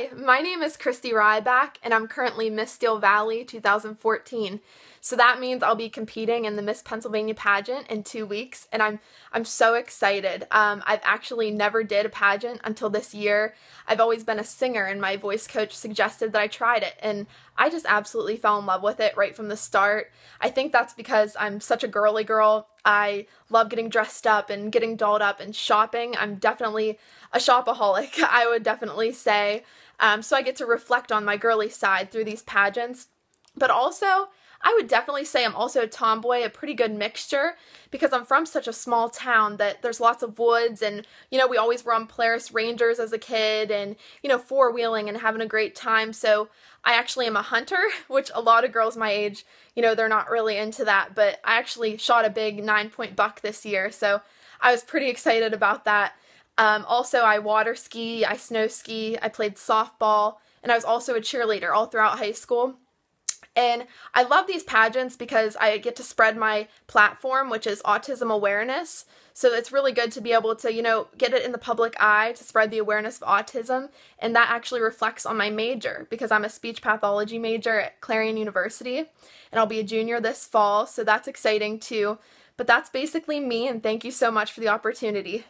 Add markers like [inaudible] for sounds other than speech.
Hi, my name is Christy Ryback, and I'm currently Miss Steel Valley 2014. So that means I'll be competing in the Miss Pennsylvania pageant in two weeks, and I'm I'm so excited. Um, I've actually never did a pageant until this year. I've always been a singer, and my voice coach suggested that I tried it, and I just absolutely fell in love with it right from the start. I think that's because I'm such a girly girl, I love getting dressed up and getting dolled up and shopping. I'm definitely a shopaholic, [laughs] I would definitely say. Um, so I get to reflect on my girly side through these pageants. But also, I would definitely say I'm also a tomboy, a pretty good mixture because I'm from such a small town that there's lots of woods and, you know, we always were on Polaris Rangers as a kid and, you know, four wheeling and having a great time. So I actually am a hunter, [laughs] which a lot of girls my age, you know, they're not really into that. But I actually shot a big nine point buck this year. So I was pretty excited about that. Um, also, I water ski, I snow ski, I played softball, and I was also a cheerleader all throughout high school. And I love these pageants because I get to spread my platform, which is autism awareness. So it's really good to be able to, you know, get it in the public eye to spread the awareness of autism. And that actually reflects on my major because I'm a speech pathology major at Clarion University and I'll be a junior this fall. So that's exciting too. But that's basically me, and thank you so much for the opportunity.